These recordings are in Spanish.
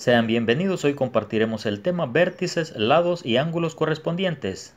Sean bienvenidos, hoy compartiremos el tema vértices, lados y ángulos correspondientes.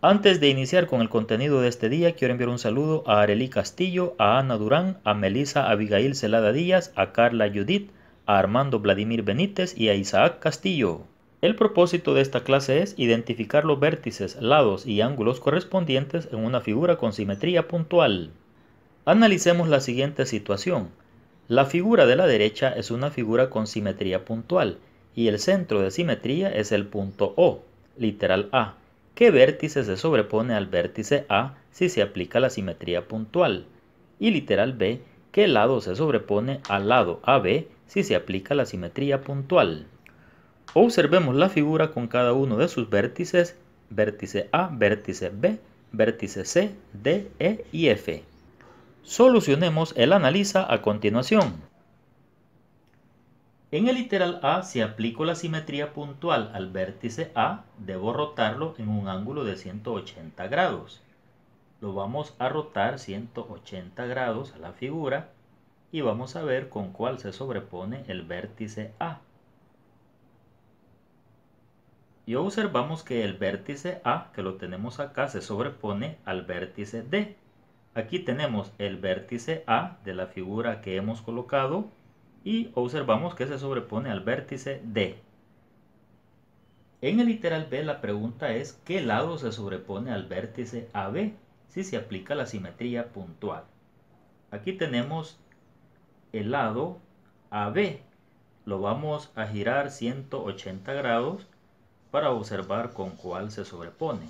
Antes de iniciar con el contenido de este día, quiero enviar un saludo a Arelí Castillo, a Ana Durán, a Melisa Abigail Celada Díaz, a Carla Judith, a Armando Vladimir Benítez y a Isaac Castillo. El propósito de esta clase es identificar los vértices, lados y ángulos correspondientes en una figura con simetría puntual. Analicemos la siguiente situación. La figura de la derecha es una figura con simetría puntual y el centro de simetría es el punto O, literal A. ¿Qué vértice se sobrepone al vértice A si se aplica la simetría puntual? Y literal B, ¿qué lado se sobrepone al lado AB si se aplica la simetría puntual? Observemos la figura con cada uno de sus vértices, vértice A, vértice B, vértice C, D, E y F. Solucionemos el análisis a continuación. En el literal A, si aplico la simetría puntual al vértice A, debo rotarlo en un ángulo de 180 grados. Lo vamos a rotar 180 grados a la figura y vamos a ver con cuál se sobrepone el vértice A y observamos que el vértice A, que lo tenemos acá, se sobrepone al vértice D. Aquí tenemos el vértice A de la figura que hemos colocado y observamos que se sobrepone al vértice D. En el literal B la pregunta es ¿qué lado se sobrepone al vértice AB si se aplica la simetría puntual? Aquí tenemos el lado AB. Lo vamos a girar 180 grados para observar con cuál se sobrepone.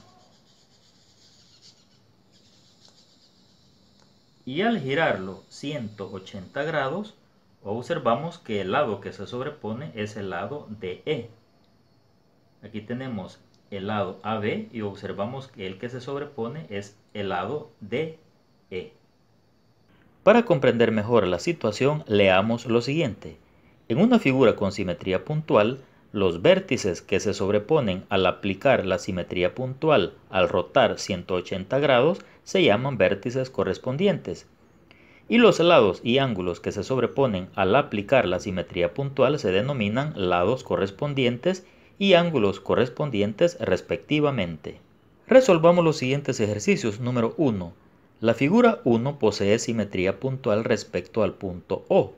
Y al girarlo 180 grados, observamos que el lado que se sobrepone es el lado DE. E. Aquí tenemos el lado AB y observamos que el que se sobrepone es el lado DE. E. Para comprender mejor la situación, leamos lo siguiente. En una figura con simetría puntual, los vértices que se sobreponen al aplicar la simetría puntual al rotar 180 grados se llaman vértices correspondientes. Y los lados y ángulos que se sobreponen al aplicar la simetría puntual se denominan lados correspondientes y ángulos correspondientes respectivamente. Resolvamos los siguientes ejercicios. Número 1. La figura 1 posee simetría puntual respecto al punto O.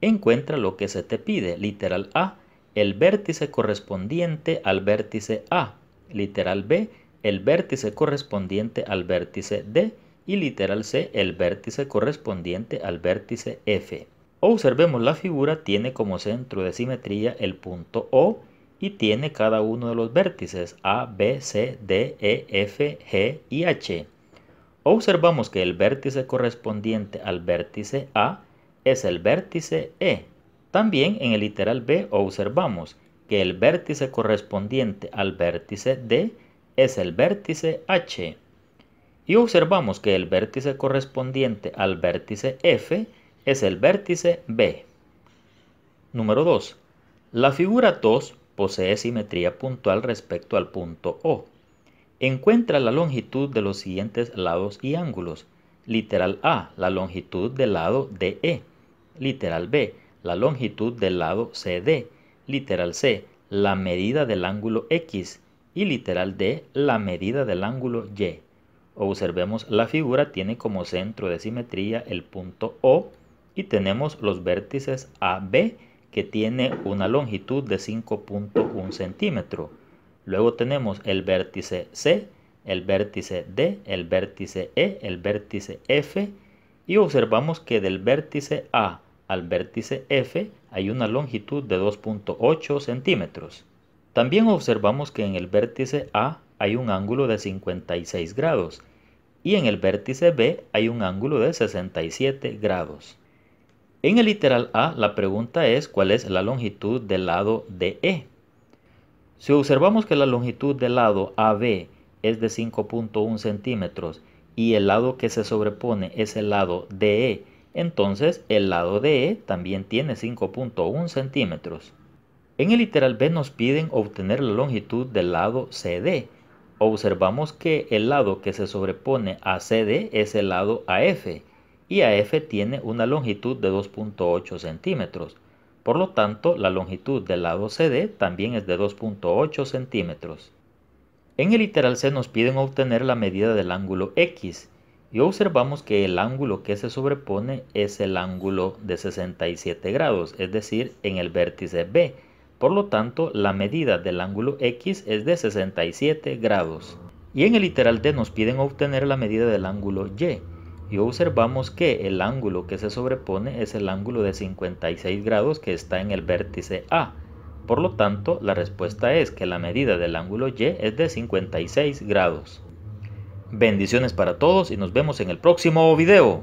Encuentra lo que se te pide, literal A, el vértice correspondiente al vértice A, literal B, el vértice correspondiente al vértice D y literal C, el vértice correspondiente al vértice F. Observemos la figura, tiene como centro de simetría el punto O y tiene cada uno de los vértices A, B, C, D, E, F, G y H. Observamos que el vértice correspondiente al vértice A es el vértice E, también en el literal B observamos que el vértice correspondiente al vértice D es el vértice H. Y observamos que el vértice correspondiente al vértice F es el vértice B. Número 2. La figura 2 posee simetría puntual respecto al punto O. Encuentra la longitud de los siguientes lados y ángulos. Literal A, la longitud del lado DE. Literal B, la longitud del lado CD, literal C, la medida del ángulo X y literal D, la medida del ángulo Y. Observemos la figura tiene como centro de simetría el punto O y tenemos los vértices AB que tiene una longitud de 5.1 centímetro. Luego tenemos el vértice C, el vértice D, el vértice E, el vértice F y observamos que del vértice A al vértice F hay una longitud de 2.8 centímetros. También observamos que en el vértice A hay un ángulo de 56 grados y en el vértice B hay un ángulo de 67 grados. En el literal A la pregunta es cuál es la longitud del lado DE. E? Si observamos que la longitud del lado AB es de 5.1 centímetros y el lado que se sobrepone es el lado DE entonces el lado DE e también tiene 5.1 centímetros. En el literal B nos piden obtener la longitud del lado CD. Observamos que el lado que se sobrepone a CD es el lado AF y AF tiene una longitud de 2.8 centímetros. Por lo tanto, la longitud del lado CD también es de 2.8 centímetros. En el literal C nos piden obtener la medida del ángulo X y observamos que el ángulo que se sobrepone es el ángulo de 67 grados, es decir, en el vértice B. Por lo tanto, la medida del ángulo X es de 67 grados. Y en el literal D nos piden obtener la medida del ángulo Y. Y observamos que el ángulo que se sobrepone es el ángulo de 56 grados que está en el vértice A. Por lo tanto, la respuesta es que la medida del ángulo Y es de 56 grados. Bendiciones para todos y nos vemos en el próximo video.